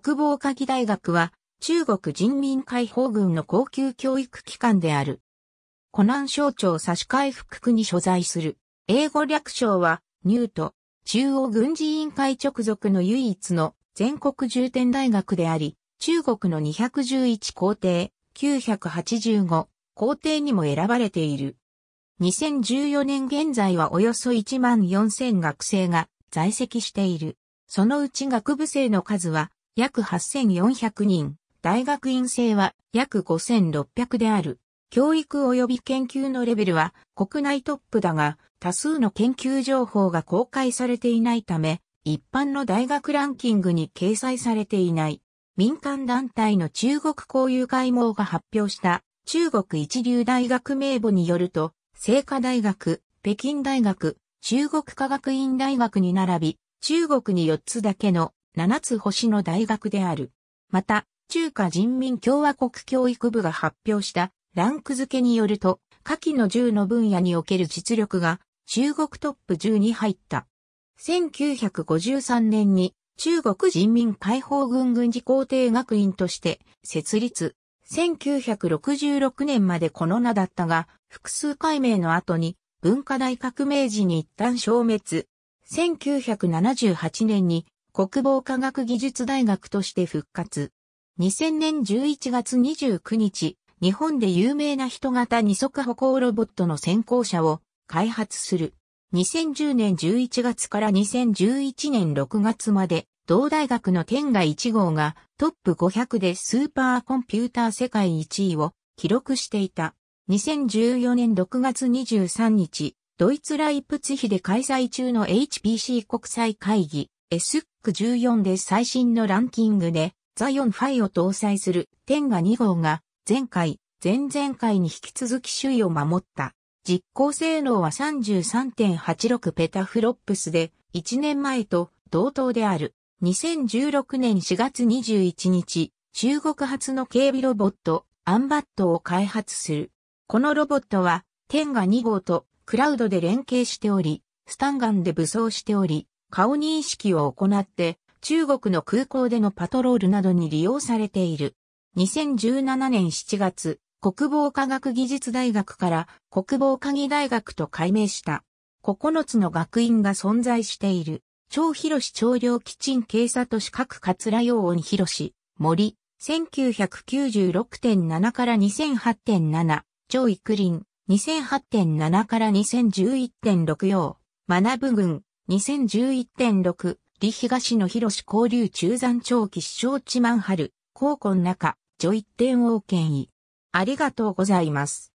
国防科技大学は中国人民解放軍の高級教育機関である。湖南省庁差し回復区に所在する。英語略称はニュート、中央軍事委員会直属の唯一の全国重点大学であり、中国の211校庭、985校庭にも選ばれている。2014年現在はおよそ1万4000学生が在籍している。そのうち学部生の数は約8400人、大学院生は約5600である。教育及び研究のレベルは国内トップだが、多数の研究情報が公開されていないため、一般の大学ランキングに掲載されていない。民間団体の中国交友会網が発表した中国一流大学名簿によると、清華大学、北京大学、中国科学院大学に並び、中国に4つだけの7つ星の大学である。また、中華人民共和国教育部が発表したランク付けによると、下記の10の分野における実力が中国トップ10に入った。1953年に中国人民解放軍軍事皇帝学院として設立。1966年までこの名だったが、複数解明の後に文化大革命時に一旦消滅。1978年に国防科学技術大学として復活。2000年11月29日、日本で有名な人型二足歩行ロボットの先行者を開発する。2010年11月から2011年6月まで、同大学の天外1号がトップ500でスーパーコンピューター世界1位を記録していた。2014年6月23日、ドイツライプツヒで開催中の HPC 国際会議エスック14で最新のランキングで、ザイオンイを搭載する天下2号が、前回、前々回に引き続き首位を守った。実行性能は33.86ペタフロップスで、1年前と同等である。2016年4月21日、中国発の警備ロボット、アンバットを開発する。このロボットは、天下2号とクラウドで連携しており、スタンガンで武装しており、顔認識を行って中国の空港でのパトロールなどに利用されている。2017年7月、国防科学技術大学から国防科技大学と改名した。9つの学院が存在している。超広市長領基地警察都市各桂陽音広市、森、1996.7から2008.7、超育林、2008.7から2011.6陽、学部群、2011.6、李東の広志交流中山長期師匠地万春、高の中、女一点王権威。ありがとうございます。